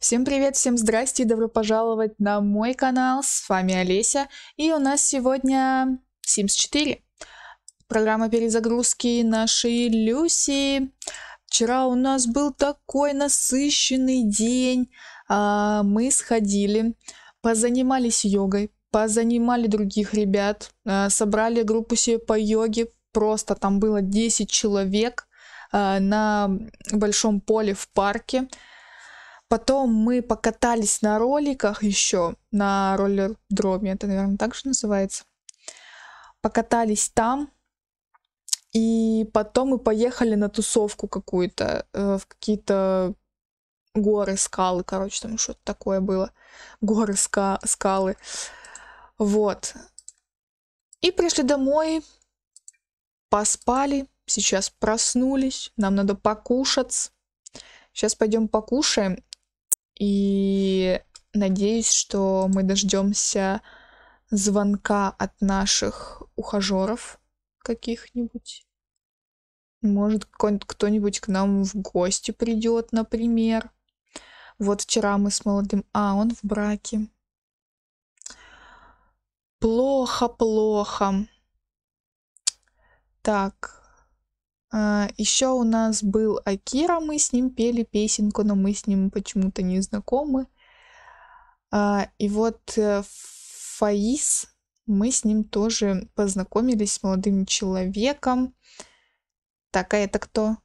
Всем привет, всем здрасте и добро пожаловать на мой канал, с вами Олеся, и у нас сегодня Sims 4. Программа перезагрузки нашей Люси. Вчера у нас был такой насыщенный день, а, мы сходили, позанимались йогой, позанимали других ребят, а, собрали группу себе по йоге, просто там было 10 человек а, на большом поле в парке, Потом мы покатались на роликах еще, на роллер-дроме, это, наверное, так же называется. Покатались там, и потом мы поехали на тусовку какую-то, э, в какие-то горы, скалы, короче, там что-то такое было. Горы, ска скалы. Вот. И пришли домой, поспали, сейчас проснулись, нам надо покушать. Сейчас пойдем покушаем и надеюсь, что мы дождемся звонка от наших ухажеров каких-нибудь. Может, кто-нибудь к нам в гости придет, например. Вот вчера мы с молодым... А, он в браке. Плохо, плохо. Так, а, Еще у нас был Акира, мы с ним пели песенку, но мы с ним почему-то не знакомы. А, и вот э, Фаис, мы с ним тоже познакомились с молодым человеком. Так, а это кто?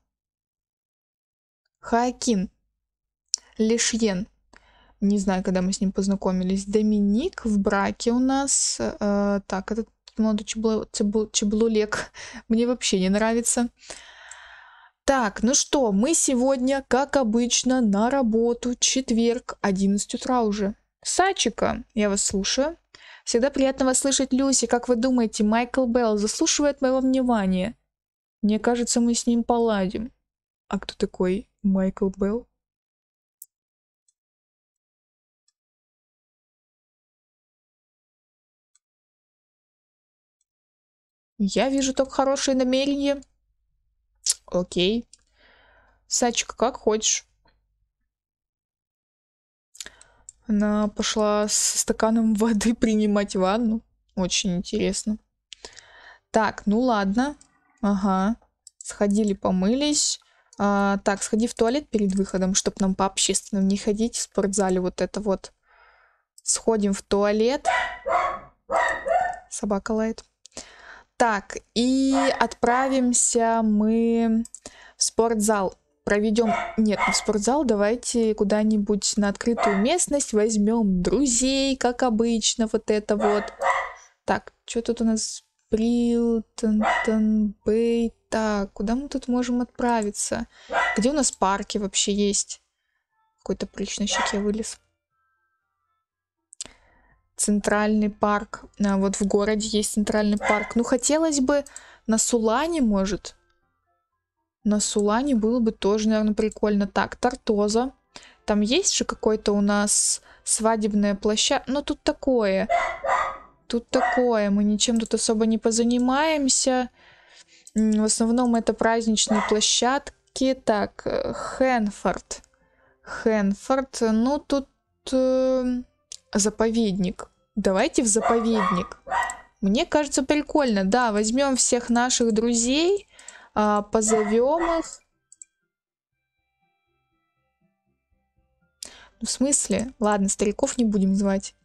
Хакин. Лешьен. Не знаю, когда мы с ним познакомились. Доминик в браке у нас. Э, так, этот молодой чебло, чебло, мне вообще не нравится. Так, ну что, мы сегодня, как обычно, на работу, четверг, 11 утра уже. Сачика, я вас слушаю. Всегда приятно вас слышать, Люси. Как вы думаете, Майкл Белл заслушивает моего внимания? Мне кажется, мы с ним поладим. А кто такой Майкл Белл? Я вижу только хорошие намерения. Окей. Сачка, как хочешь. Она пошла со стаканом воды принимать ванну. Очень интересно. Так, ну ладно. Ага. Сходили, помылись. А, так, сходи в туалет перед выходом, чтобы нам по общественным не ходить в спортзале вот это вот. Сходим в туалет. Собака лает. Так, и отправимся мы в спортзал. Проведем... Нет, не в спортзал. Давайте куда-нибудь на открытую местность возьмем друзей, как обычно. Вот это вот. Так, что тут у нас? Брилтон, Бэй. Так, куда мы тут можем отправиться? Где у нас парки вообще есть? Какой-то приличный щеке вылез центральный парк. А вот в городе есть центральный парк. Ну, хотелось бы на Сулане, может. На Сулане было бы тоже, наверное, прикольно. Так, Тартоза. Там есть же какой-то у нас свадебная площадка. Но тут такое. Тут такое. Мы ничем тут особо не позанимаемся. В основном это праздничные площадки. Так, э, Хэнфорд. Хэнфорд. Ну, тут... Э, Заповедник. Давайте в заповедник. Мне кажется, прикольно. Да, возьмем всех наших друзей, а, позовем их. Ну, в смысле? Ладно, стариков не будем звать.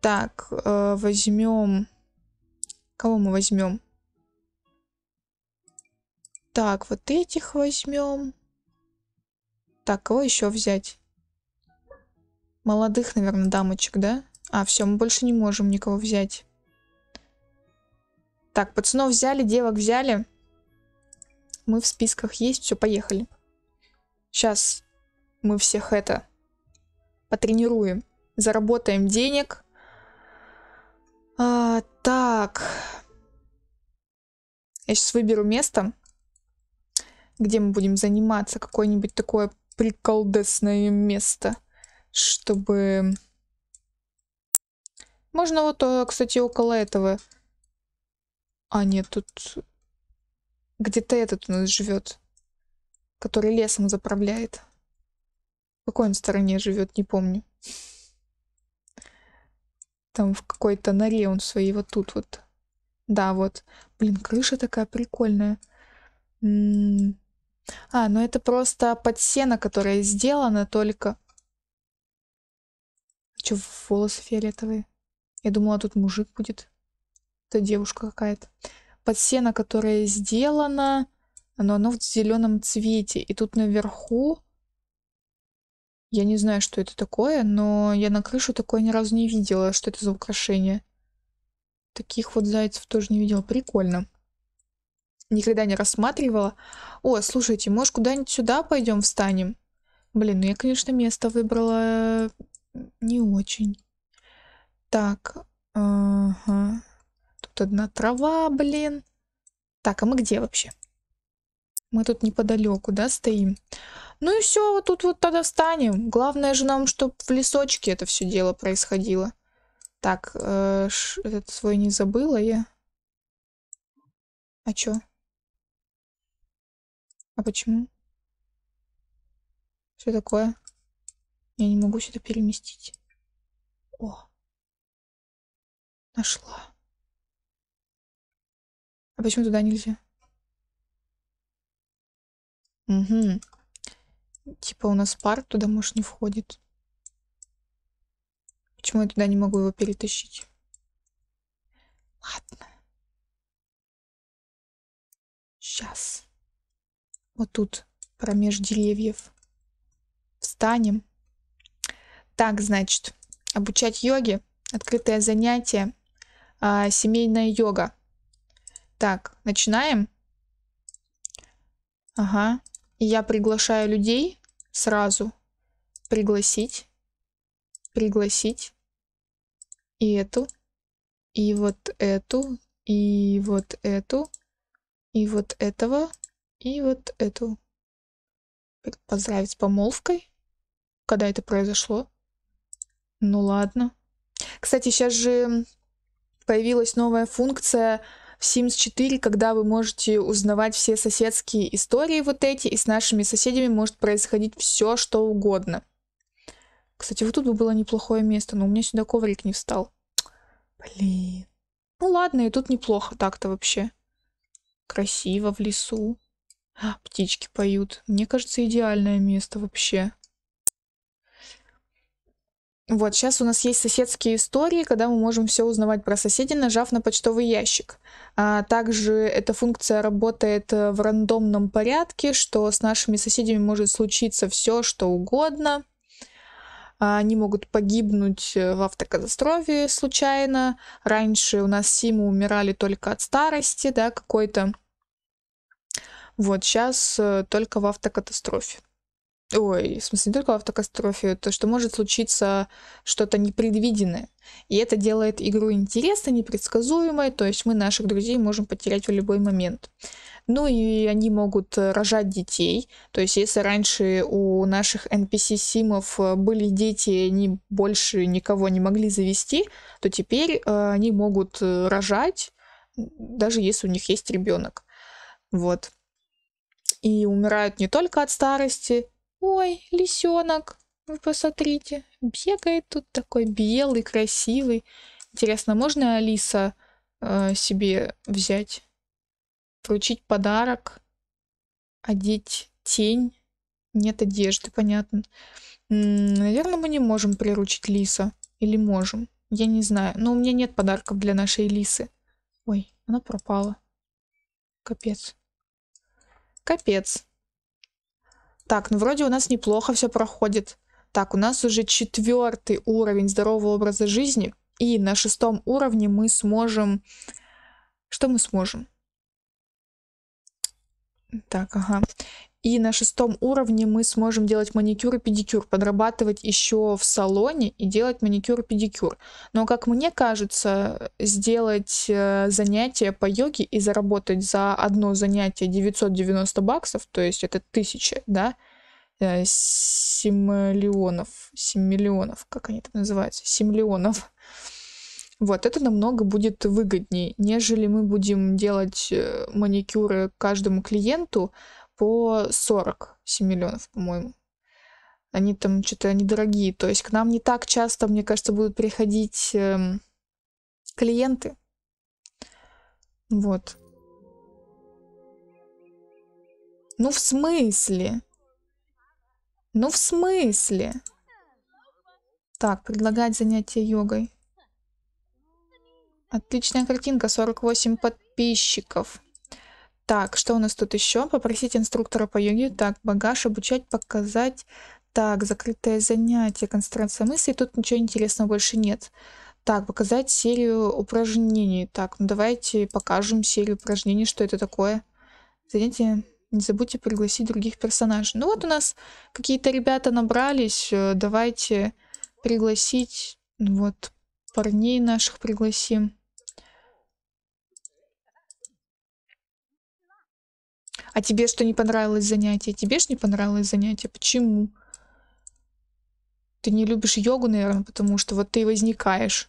Так, э, возьмем... Кого мы возьмем? Так, вот этих возьмем. Так, кого еще взять? Молодых, наверное, дамочек, да? А, все, мы больше не можем никого взять. Так, пацанов взяли, девок взяли. Мы в списках есть, все, поехали. Сейчас мы всех это потренируем. Заработаем денег. А, так. Я сейчас выберу место, где мы будем заниматься. Какое-нибудь такое приколдесное место чтобы... Можно вот, э, кстати, около этого. А, нет, тут... Где-то этот у нас живет, который лесом заправляет. В какой он стороне живет, не помню. Там в какой-то норе он своей вот тут вот. Да, вот. Блин, крыша такая прикольная. А, ну это просто подсена, которая сделана только... Че, волосы фиолетовые? Я думала, тут мужик будет. Это девушка какая-то. Под сено, которое сделано, но оно в зеленом цвете. И тут наверху... Я не знаю, что это такое, но я на крышу такое ни разу не видела. Что это за украшение? Таких вот зайцев тоже не видела. Прикольно. Никогда не рассматривала. О, слушайте, может куда-нибудь сюда пойдем встанем? Блин, ну я, конечно, место выбрала не очень. Так, ага. Тут одна трава, блин. Так, а мы где вообще? Мы тут неподалеку, да, стоим? Ну и все, вот тут вот тогда встанем. Главное же нам, чтобы в лесочке это все дело происходило. Так, э, ш, этот свой не забыла я. А чё? А почему? Что такое? Я не могу сюда переместить. О! Нашла. А почему туда нельзя? Угу. Типа у нас парк туда, может, не входит. Почему я туда не могу его перетащить? Ладно. Сейчас. Вот тут, промеж деревьев. Встанем. Так, значит, обучать йоги открытое занятие, э, семейная йога. Так, начинаем. Ага. И я приглашаю людей сразу. Пригласить. Пригласить. И эту. И вот эту. И вот эту. И вот этого. И вот эту. Поздравить с помолвкой. Когда это произошло? Ну ладно. Кстати, сейчас же появилась новая функция в Sims 4, когда вы можете узнавать все соседские истории вот эти, и с нашими соседями может происходить все, что угодно. Кстати, вот тут бы было неплохое место, но у меня сюда коврик не встал. Блин. Ну ладно, и тут неплохо так-то вообще. Красиво в лесу. А, птички поют. Мне кажется, идеальное место вообще. Вот, сейчас у нас есть соседские истории, когда мы можем все узнавать про соседей, нажав на почтовый ящик. А также эта функция работает э, в рандомном порядке, что с нашими соседями может случиться все, что угодно. А, они могут погибнуть э, в автокатастрофе случайно. Раньше у нас Симы умирали только от старости, да, какой-то. Вот сейчас э, только в автокатастрофе ой, в смысле, не только в автокатастрофе, то, что может случиться что-то непредвиденное. И это делает игру интересной, непредсказуемой, то есть мы наших друзей можем потерять в любой момент. Ну и они могут э, рожать детей, то есть если раньше у наших NPC-симов э, были дети, и они больше никого не могли завести, то теперь э, они могут рожать, даже если у них есть ребенок. Вот и умирают не только от старости, Ой, лисенок, вы посмотрите, бегает тут такой белый, красивый. Интересно, можно Алиса э, себе взять? Вручить подарок? Одеть тень? Нет одежды, понятно. наверное, мы не можем приручить лиса. Или можем? Я не знаю. Но у меня нет подарков для нашей лисы. Ой, она пропала. Капец. Капец. Так, ну вроде у нас неплохо все проходит. Так, у нас уже четвертый уровень здорового образа жизни. И на шестом уровне мы сможем... Что мы сможем? Так, ага. И на шестом уровне мы сможем делать маникюр и педикюр, подрабатывать еще в салоне и делать маникюр и педикюр. Но, как мне кажется, сделать э, занятие по йоге и заработать за одно занятие 990 баксов, то есть это 1000, да, 7 э, миллионов, 7 миллионов, как они там называются, 7 миллионов. Вот, это намного будет выгоднее, нежели мы будем делать э, маникюры каждому клиенту, по 47 миллионов, по-моему. Они там что-то они дорогие, То есть к нам не так часто, мне кажется, будут приходить эм, клиенты. Вот. Ну в смысле? Ну в смысле? Так, предлагать занятие йогой. Отличная картинка, 48 подписчиков. Так, что у нас тут еще? Попросить инструктора по йоге. Так, багаж обучать, показать. Так, закрытое занятие, концентрация мыслей. Тут ничего интересного больше нет. Так, показать серию упражнений. Так, ну давайте покажем серию упражнений, что это такое. Занятие. Не забудьте пригласить других персонажей. Ну вот у нас какие-то ребята набрались. Э, давайте пригласить. Вот, парней наших пригласим. А тебе что не понравилось занятие? Тебе ж не понравилось занятие. Почему? Ты не любишь йогу, наверное, потому что вот ты возникаешь.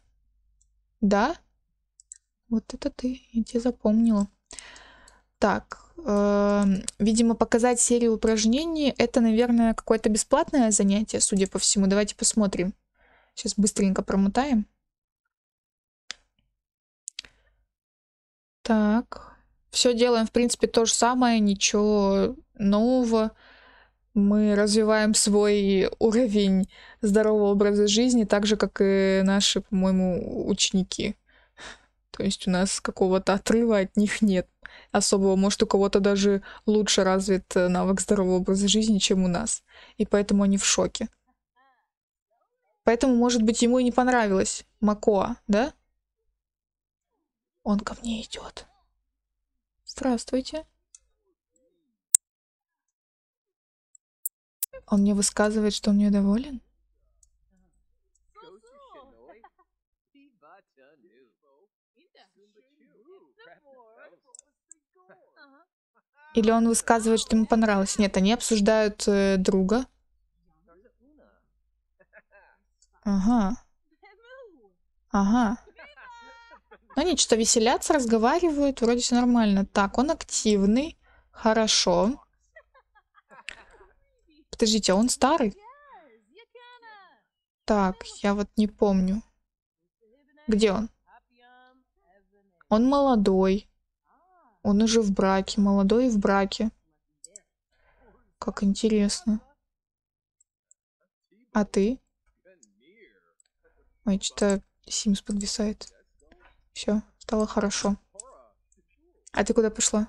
Да? Вот это ты. Я тебя запомнила. Так. Э, видимо, показать серию упражнений. Это, наверное, какое-то бесплатное занятие, судя по всему. Давайте посмотрим. Сейчас быстренько промотаем. Так. Все делаем, в принципе, то же самое, ничего нового. Мы развиваем свой уровень здорового образа жизни, так же, как и наши, по-моему, ученики. То есть у нас какого-то отрыва от них нет особого. Может, у кого-то даже лучше развит э, навык здорового образа жизни, чем у нас. И поэтому они в шоке. Поэтому, может быть, ему и не понравилось Макоа, да? Он ко мне идет. Здравствуйте. Он мне высказывает, что он мне доволен. Или он высказывает, что ему понравилось? Нет, они обсуждают э, друга. Ага. Ага. Они что-то веселятся, разговаривают, вроде все нормально. Так, он активный, хорошо. Подождите, а он старый? Так, я вот не помню. Где он? Он молодой. Он уже в браке, молодой и в браке. Как интересно. А ты? Ой, что-то Симс подвисает. Все, стало хорошо. А ты куда пошла?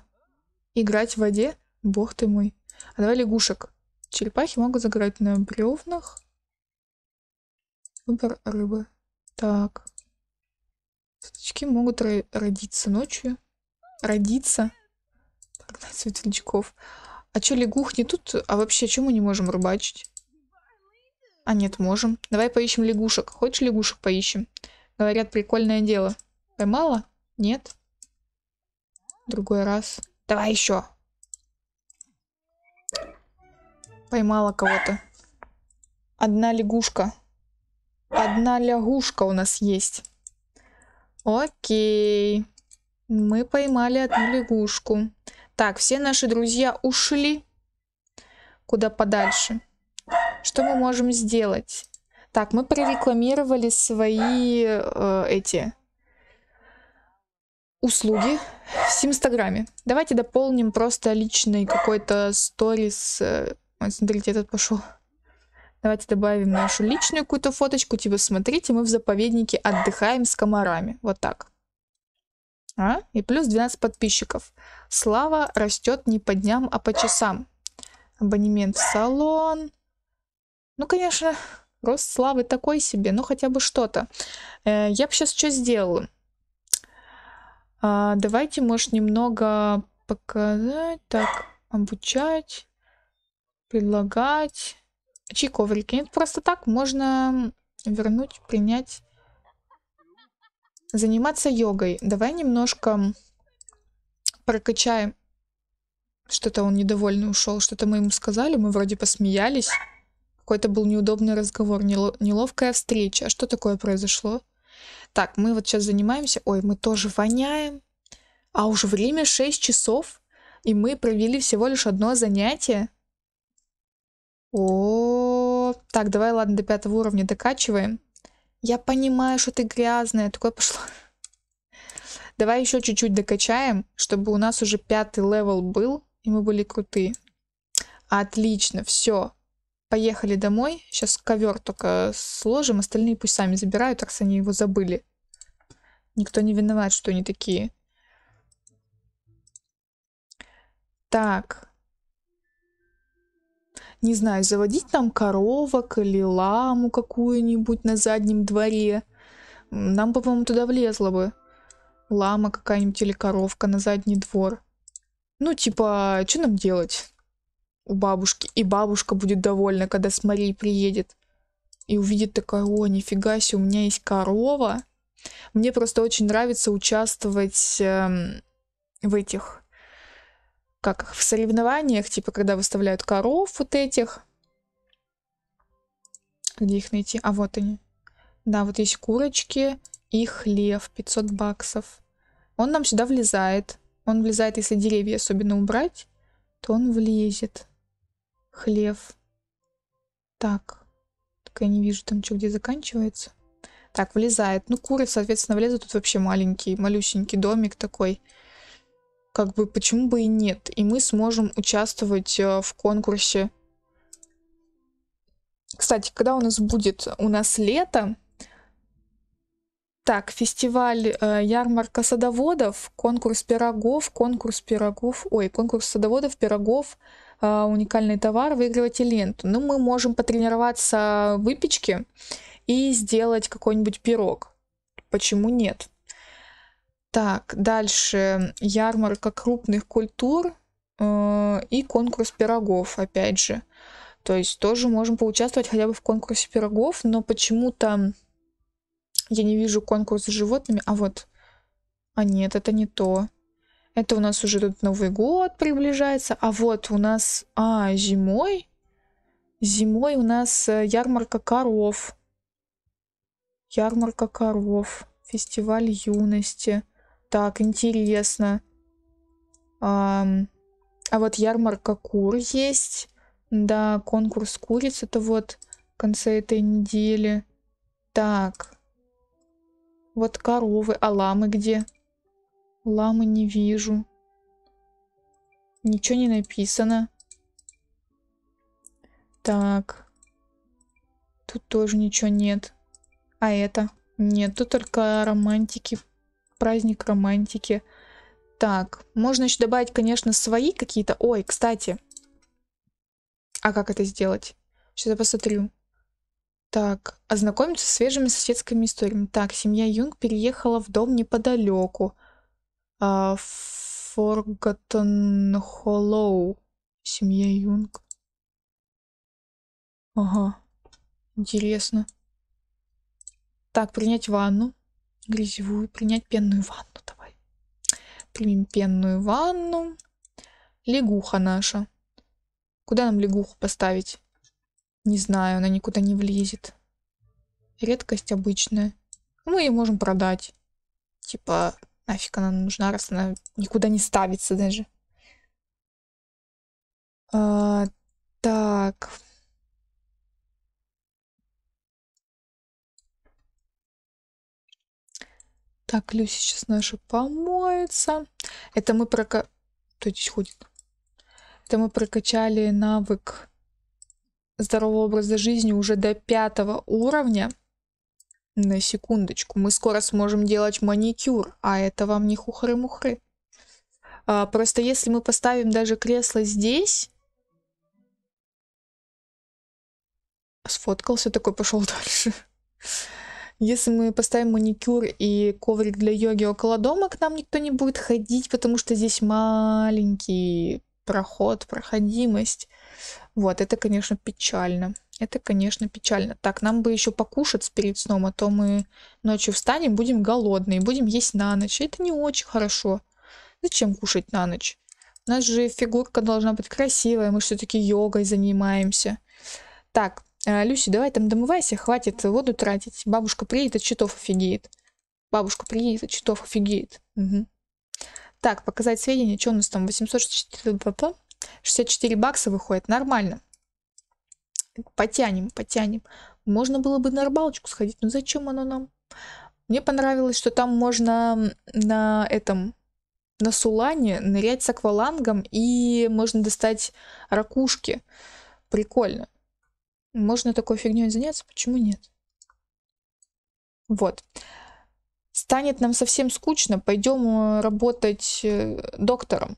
Играть в воде? Бог ты мой. А давай лягушек. Черепахи могут загорать на бревнах. Выбор рыбы. Так. Светлячки могут родиться ночью. Родиться. Прогнать светлячков. А чё, лягух не тут? А вообще, чем мы не можем рыбачить? А нет, можем. Давай поищем лягушек. Хочешь лягушек поищем? Говорят, прикольное дело. Поймала? Э, Нет. Другой раз. Давай еще. Поймала кого-то. Одна лягушка. Одна лягушка у нас есть. Окей. Мы поймали одну лягушку. Так, все наши друзья ушли куда подальше. Что мы можем сделать? Так, мы прорекламировали свои э, эти услуги в Симстаграме. Давайте дополним просто личный какой-то сторис. Э, ой, смотрите, этот пошел. Давайте добавим нашу личную какую-то фоточку. Типа, смотрите, мы в заповеднике отдыхаем с комарами. Вот так. А? И плюс 12 подписчиков. Слава растет не по дням, а по часам. Абонемент в салон. Ну, конечно, рост славы такой себе, но хотя бы что-то. Э, я бы сейчас что сделала? А, давайте, может, немного показать. Так, обучать, предлагать. Чьи коврики? Нет, просто так можно вернуть, принять. Заниматься йогой. Давай немножко прокачаем. Что-то он недовольный ушел, что-то мы ему сказали, мы вроде посмеялись. Какой-то был неудобный разговор, неловкая встреча. А что такое произошло? Так, мы вот сейчас занимаемся, ой, мы тоже воняем, а уже время 6 часов, и мы провели всего лишь одно занятие. О, так, давай, ладно, до пятого уровня докачиваем. Я понимаю, что ты грязная, такое пошло. Давай еще чуть-чуть докачаем, чтобы у нас уже пятый левел был, и мы были крутые. Отлично, все. Поехали домой. Сейчас ковер только сложим. Остальные пусть сами забирают, так они его забыли. Никто не виноват, что они такие. Так. Не знаю, заводить нам коровок или ламу какую-нибудь на заднем дворе. Нам, по-моему, туда влезло бы. Лама какая-нибудь или коровка на задний двор. Ну, типа, а что нам делать? у бабушки. И бабушка будет довольна, когда с Марией приедет. И увидит такая, о, нифига себе, у меня есть корова. Мне просто очень нравится участвовать э, в этих, как их, в соревнованиях, типа, когда выставляют коров вот этих. Где их найти? А вот они. Да, вот есть курочки и хлев 500 баксов. Он нам сюда влезает. Он влезает, если деревья особенно убрать, то он влезет хлев. Так, только я не вижу там, что где заканчивается. Так, влезает. Ну, куры, соответственно, влезут. Тут вообще маленький, малюсенький домик такой. Как бы, почему бы и нет? И мы сможем участвовать э, в конкурсе. Кстати, когда у нас будет? У нас лето. Так, фестиваль э, ярмарка садоводов, конкурс пирогов, конкурс пирогов, ой, конкурс садоводов, пирогов, а, уникальный товар, выигрываете ленту. Ну, мы можем потренироваться выпечки и сделать какой-нибудь пирог. Почему нет? Так, дальше ярмарка крупных культур э, и конкурс пирогов, опять же. То есть тоже можем поучаствовать хотя бы в конкурсе пирогов, но почему-то я не вижу конкурс с животными. А вот, а нет, это не то. Это у нас уже тут Новый год приближается. А вот у нас... А, зимой? Зимой у нас э, ярмарка коров. Ярмарка коров. Фестиваль юности. Так, интересно. А, а вот ярмарка кур есть. Да, конкурс куриц. Это вот в конце этой недели. Так. Вот коровы. А ламы где? Ламы не вижу. Ничего не написано. Так. Тут тоже ничего нет. А это? Нет, тут только романтики. Праздник романтики. Так, можно еще добавить, конечно, свои какие-то. Ой, кстати. А как это сделать? Сейчас я посмотрю. Так, ознакомиться с свежими соседскими историями. Так, семья Юнг переехала в дом неподалеку. Forgotten а, Hollow. Семья Юнг. Ага. Интересно. Так, принять ванну. Грязевую. Принять пенную ванну. Давай. Примем пенную ванну. Лягуха наша. Куда нам лягуху поставить? Не знаю, она никуда не влезет. Редкость обычная. Мы ее можем продать. Типа, Нафиг она нужна, раз она никуда не ставится даже. А, так. Так, Люся сейчас наша помоется. Это мы прока... Кто здесь ходит? Это мы прокачали навык здорового образа жизни уже до пятого уровня. На секундочку, мы скоро сможем делать маникюр, а это вам не хухры-мухры. А, просто если мы поставим даже кресло здесь... Сфоткался такой, пошел дальше. Если мы поставим маникюр и коврик для йоги около дома, к нам никто не будет ходить, потому что здесь маленький проход, проходимость. Вот, это, конечно, печально. Это, конечно, печально. Так, нам бы еще покушать перед сном, а то мы ночью встанем, будем голодные, будем есть на ночь. Это не очень хорошо. Зачем кушать на ночь? У нас же фигурка должна быть красивая, мы все-таки йогой занимаемся. Так, э, Люси, давай там домывайся, хватит воду тратить. Бабушка приедет, от а читов офигеет. Бабушка приедет, от а читов офигеет. Угу. Так, показать сведения, что у нас там 864 64 бакса выходит, нормально потянем, потянем. Можно было бы на рыбалочку сходить, но зачем оно нам? Мне понравилось, что там можно на этом, на сулане нырять с аквалангом и можно достать ракушки. Прикольно. Можно такой фигней заняться, почему нет? Вот. Станет нам совсем скучно, пойдем э, работать э, доктором.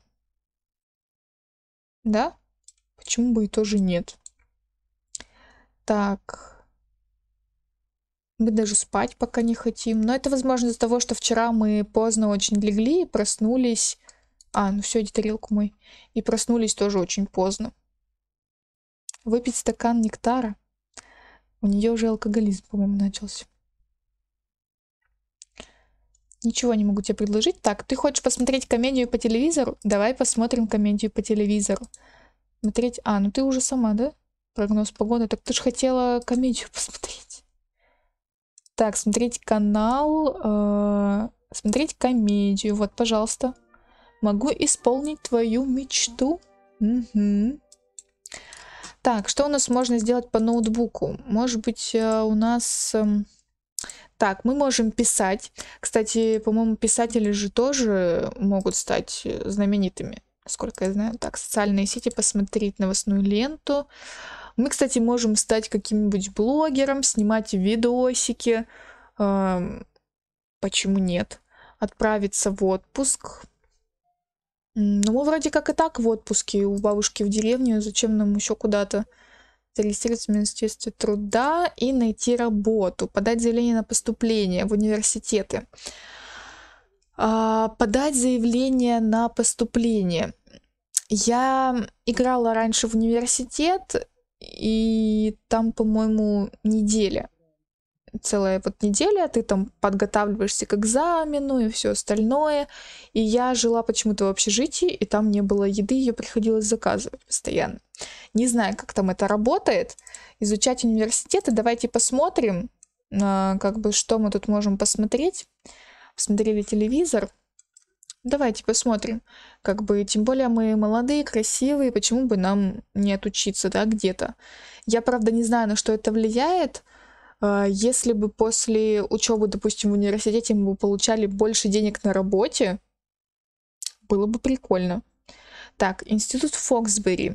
Да? Почему бы и тоже нет? Так. Мы даже спать пока не хотим. Но это, возможно, из-за того, что вчера мы поздно очень легли и проснулись. А, ну все, иди тарелку мой. И проснулись тоже очень поздно. Выпить стакан нектара. У нее уже алкоголизм, по-моему, начался. Ничего не могу тебе предложить. Так, ты хочешь посмотреть комедию по телевизору? Давай посмотрим комедию по телевизору. Смотреть... А, ну ты уже сама, да? Прогноз погоды. Так ты же хотела комедию посмотреть. Так, смотреть канал. Э, смотреть комедию. Вот, пожалуйста. Могу исполнить твою мечту. Угу. Так, что у нас можно сделать по ноутбуку? Может быть, э, у нас... Эм, так, мы можем писать. Кстати, по-моему, писатели же тоже могут стать э, знаменитыми. Сколько я знаю. Так, социальные сети, посмотреть новостную ленту. Мы, кстати, можем стать каким-нибудь блогером, снимать видосики. Эм, почему нет? Отправиться в отпуск. Ну, мы вроде как и так в отпуске у бабушки в деревне. Зачем нам еще куда-то? зарегистрироваться в Министерстве труда и найти работу, подать заявление на поступление в университеты, а, подать заявление на поступление. Я играла раньше в университет, и там, по-моему, неделя. Целая вот неделя, ты там подготавливаешься к экзамену и все остальное. И я жила почему-то в общежитии, и там не было еды, ее приходилось заказывать постоянно. Не знаю, как там это работает. Изучать университеты, давайте посмотрим, а, как бы, что мы тут можем посмотреть. Посмотрели телевизор, давайте типа, посмотрим. Как бы, тем более мы молодые, красивые, почему бы нам не отучиться, да, где-то. Я, правда, не знаю, на что это влияет. А, если бы после учебы, допустим, в университете мы бы получали больше денег на работе, было бы прикольно. Так, Институт Фоксбери.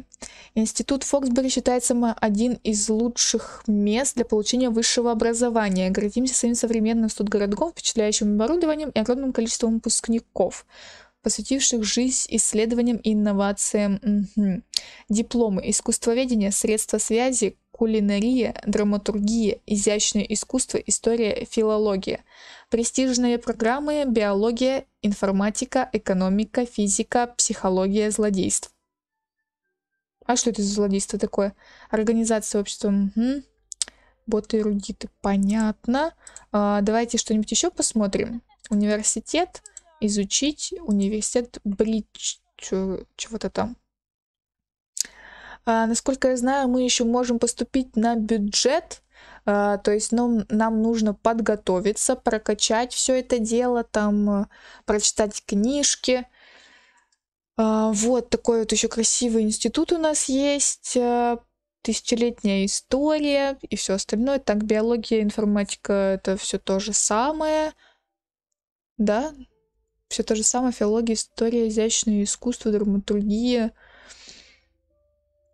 Институт Фоксбери считается один из лучших мест для получения высшего образования. Гордимся своим современным студгородком, впечатляющим оборудованием и огромным количеством выпускников посвятивших жизнь исследованиям и инновациям. Угу. Дипломы, искусствоведение, средства связи, кулинария, драматургия, изящное искусство, история, филология. Престижные программы – биология, информатика, экономика, физика, психология, злодейство. А что это за злодейство такое? Организация общества. Угу. Боты эрудиты, понятно. А, давайте что-нибудь еще посмотрим. Университет. Изучить. Университет Бридж. Чего-то там. А, насколько я знаю, мы еще можем поступить на бюджет, а, то есть ну, нам нужно подготовиться, прокачать все это дело, там э, прочитать книжки. А, вот такой вот еще красивый институт у нас есть, э, тысячелетняя история и все остальное. Так, биология, информатика это все то же самое. Да, все то же самое, филология, история, изящное искусство, драматургия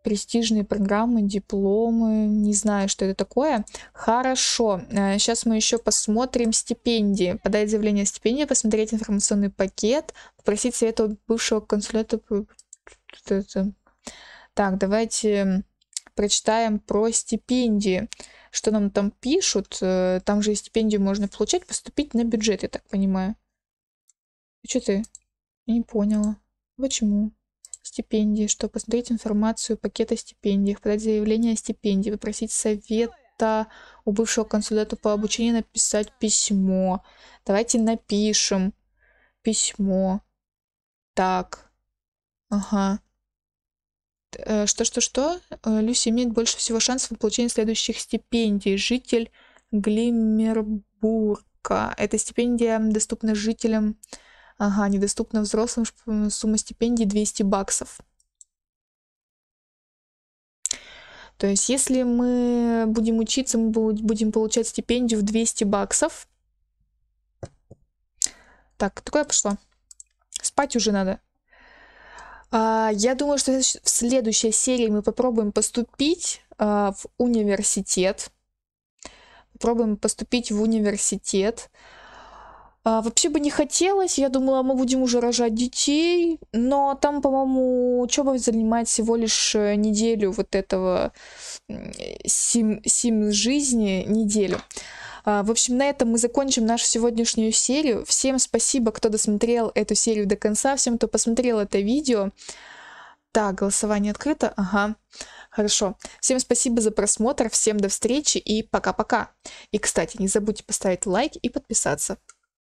престижные программы, дипломы, не знаю, что это такое. Хорошо, сейчас э, мы еще посмотрим стипендии. Подать заявление о стипендии, посмотреть информационный пакет, попросить совета бывшего консульта. Так, давайте прочитаем про стипендии. Что нам там пишут? Э, там же и стипендию можно получать, поступить на бюджет, я так понимаю. Что ты? Я не поняла. Почему? стипендии, что посмотреть информацию пакета стипендий, подать заявление о стипендии, попросить совета у бывшего консультанта по обучению написать письмо. Давайте напишем письмо. Так. Ага. Э, что-что-что? Э, Люси имеет больше всего шансов на получение следующих стипендий. Житель Глиммербурга. Эта стипендия доступна жителям Ага, недоступно взрослым сумма стипендии 200 баксов. То есть если мы будем учиться, мы будем получать стипендию в 200 баксов. Так, такое пошло. Спать уже надо. А, я думаю, что в следующей серии мы попробуем поступить а, в университет. Попробуем поступить в университет. А, вообще бы не хотелось, я думала, мы будем уже рожать детей, но там, по-моему, учеба занимает всего лишь э, неделю вот этого сим, сим жизни, неделю. А, в общем, на этом мы закончим нашу сегодняшнюю серию. Всем спасибо, кто досмотрел эту серию до конца, всем, кто посмотрел это видео. Так, голосование открыто. Ага. Хорошо. Всем спасибо за просмотр, всем до встречи и пока-пока. И, кстати, не забудьте поставить лайк и подписаться.